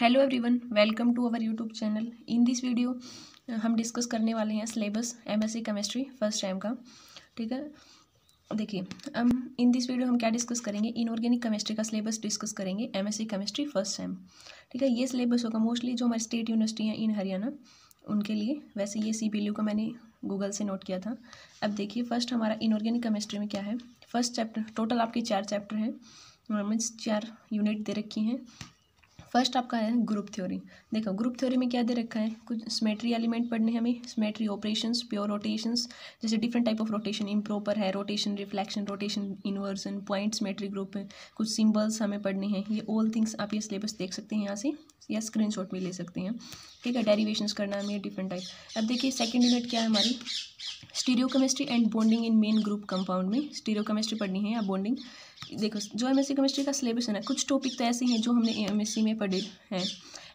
hello everyone welcome to our YouTube channel in this video हम discuss करने वाले हैं syllabus MSc chemistry first time का ठीक है देखिए हम इन दिस वीडियो हम क्या डिस्कस करेंगे इनऑर्गेनिक केमिस्ट्री का सिलेबस डिस्कस करेंगे एमएससी केमिस्ट्री फर्स्ट टाइम ठीक है ये सिलेबस होगा मोस्टली जो हमारी स्टेट यूनिवर्सिटी हैं इन हरियाणा उनके लिए वैसे ये सी का मैंने गूगल से नोट किया था अब देखिए फर्स्ट हमारा इनऑर्गेनिक केमिस्ट्री में क्या है फर्स्ट चैप्टर टोटल आपके चार चैप्टर हैं मीन्स चार यूनिट दे रखी हैं फर्स्ट आपका है ग्रुप थ्योरी देखो ग्रुप थ्योरी में क्या दे रखा है कुछ स्मेट्री एलिमेंट पढ़ने हमें सिमेट्री ऑपरेशंस प्योर रोटेशंस जैसे different type of rotation improper है rotation reflection rotation inversion point symmetry group है कुछ सिम्बल्स हमें पढ़ने हैं ये ऑल थिंग्स आप ये सिलेबस देख सकते हैं यहाँ से या स्क्रीन भी ले सकते हैं ठीक है डेरीवेशन करना है हमें डिफरेंट टाइप अब देखिए सेकेंड यूनिट क्या है हमारी stereochemistry and bonding in main group compound में स्टीरियो केमिस्ट्री पढ़नी है या बॉन्डिंग देखो जो एमएससी केमिस्ट्री का सिलेबस है ना कुछ टॉपिक तो ऐसे हैं जो हमने एमएससी में पढ़े हैं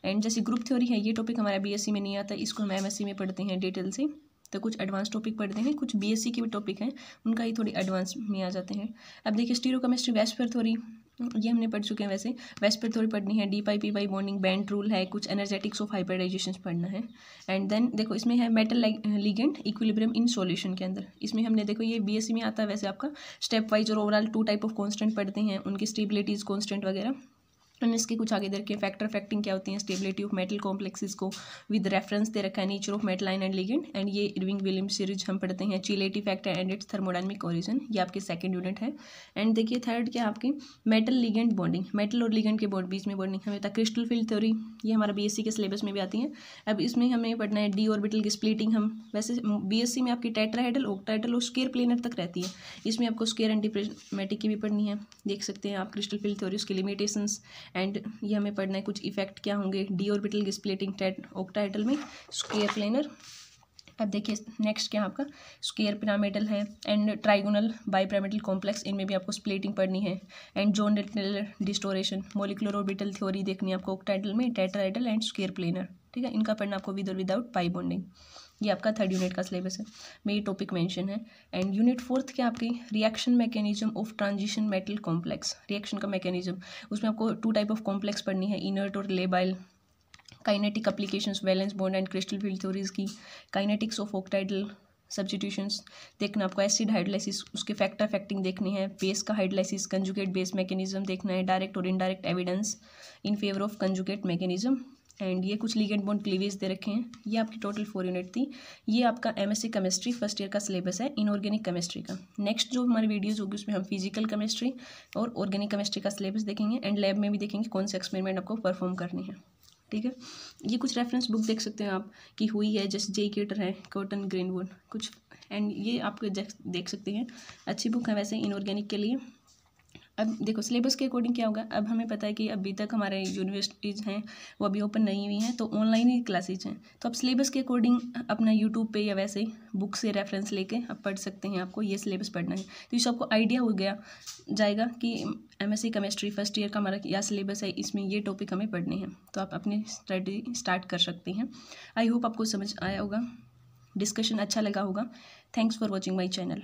एंड जैसे ग्रुप थ्योरी है ये टॉपिक हमारा बीएससी में नहीं आता इसको हम एमएससी में पढ़ते हैं डिटेल से तो कुछ एडवांस टॉपिक पढ़ते हैं कुछ बीएससी के भी टॉपिक हैं उनका ही थोड़ी एडवांस में आ जाते हैं अब देखिए स्टीरो केमिस्ट्री वेस्पर थोड़ी ये हमने पढ़ चुके हैं वैसे वेस्पर थोड़ी पढ़नी है d pi p pi bonding bent rule है कुछ एनर्जेटिक्स ऑफ हाइपराइजेशन पढ़ना है एंड देन देखो इसमें है metal ligand equilibrium in solution के अंदर इसमें हमने देखो ये बी में आता है वैसे आपका स्टेप वाइज और overall two type of constant पढ़ते हैं उनकी स्टेबिलिटीज कॉन्स्टेंट वगैरह एंड इसके कुछ आगे देखिए फैक्टर फैक्टिंग क्या होती है स्टेबिलिटी ऑफ मेटल कॉम्प्लेक्सेस को विद रेफरेंस दे रखा है nature of metal ion and ligand and ये इरविंग विलियम सीरीज हम पढ़ते हैं chelate factor and its thermodynamic origin ये आपके सेकंड यूनिट है एंड देखिए थर्ड क्या आपके मेटल लिगेंड बॉन्डिंग मेटल और लिगेंड के बॉन्ड बीच में बॉन्डिंग हमें था क्रिस्टल फील्ड थ्योरी ये हमारा बी के सिलेबस में भी आती है अब इसमें हमें पढ़ना है डी ऑर्बिटल की स्प्लिटिंग हम वैसे बी में आपकी टेट्राहेडल ओक्टाहेडल और स्केयर प्लेनर तक रहती है इसमें आपको स्केयर एंड डिप्रेमेटिक की भी पढ़नी है देख सकते हैं आप क्रिस्टल फील्ड थ्योरी उसकी लिमिटेशंस एंड ये हमें पढ़ना है कुछ इफेक्ट क्या होंगे डी ऑर्बिटल डिस्प्लेटिंग ऑक्टाइटल में स्क्वेयर प्लेनर अब देखिए नेक्स्ट क्या आपका स्क्वेयर पिरामिडल है एंड ट्राइगोनल बाईपिरामिडल कॉम्प्लेक्स इनमें भी आपको स्प्लेटिंग पढ़नी है and Jahn distortion molecular orbital theory देखनी है आपको ओक्टाइटल में टेट्राइडल एंड स्क्वेयर प्लेनर ठीक है इनका पढ़ना आपको विद और विदाउट पाई बॉन्डिंग ये आपका थर्ड यूनिट का सिलेबस है में ये टॉपिक मेंशन है एंड यूनिट फोर्थ के आपकी reaction mechanism of transition metal complex reaction का मैकेनिज्म उसमें आपको टू टाइप ऑफ कॉम्प्लेक्स पढ़नी है इनर्ट और labile kinetic applications valence bond and crystal field theories की काइनेटिक्स ऑफ ऑक्टाइडल सब्सटीट्यूशंस देखना आपको एसिड हाइड्रोलाइसिस उसके फैक्टर अफेक्टिंग देखने हैं बेस का हाइड्रोलाइसिस कंजुकेट बेस मैकेनिज्म देखना है डायरेक्ट और indirect evidence in favour of conjugate mechanism and ये कुछ लीगेंट बोन क्लीवेज दे रखे हैं ये आपकी टोटल फोर यूनिट थी ये आपका एमएससी केमिस्ट्री फर्स्ट ईयर का सिलेबस है इनऑर्गेनिक केमिस्ट्री का नेक्स्ट जो हमारी वीडियोज़ होगी उसमें हम फिजिकल केमिस्ट्री और ऑर्गेनिक केमिस्ट्री का सिलेबस देखेंगे एंड लैब में भी देखेंगे कौन से एक्सपेरिमेंट आपको परफॉर्म करनी है ठीक है ये कुछ रेफरेंस बुक देख सकते हैं आप कि हुई है जैसे जे केटर है कॉटन ग्रीनवुड कुछ एंड ये आप देख सकते हैं अच्छी बुक है वैसे इनऑर्गेनिक के लिए अब देखो सिलेबस के अकॉर्डिंग क्या होगा अब हमें पता है कि अभी तक हमारे यूनिवर्सिटीज़ हैं वो अभी ओपन नहीं हुई हैं तो ऑनलाइन ही क्लासेज हैं तो आप सिलेबस के अकॉर्डिंग अपना यूट्यूब पे या वैसे बुक से रेफरेंस लेके आप पढ़ सकते हैं आपको ये सिलेबस पढ़ना है तो इस आपको आइडिया हो गया जाएगा कि एम केमिस्ट्री फर्स्ट ईयर का हमारा क्या सिलेबस है इसमें ये टॉपिक हमें पढ़ने हैं तो आप अपनी स्टडी स्टार्ट कर सकते हैं आई होप आपको समझ आया होगा डिस्कशन अच्छा लगा होगा thanks for watching my channel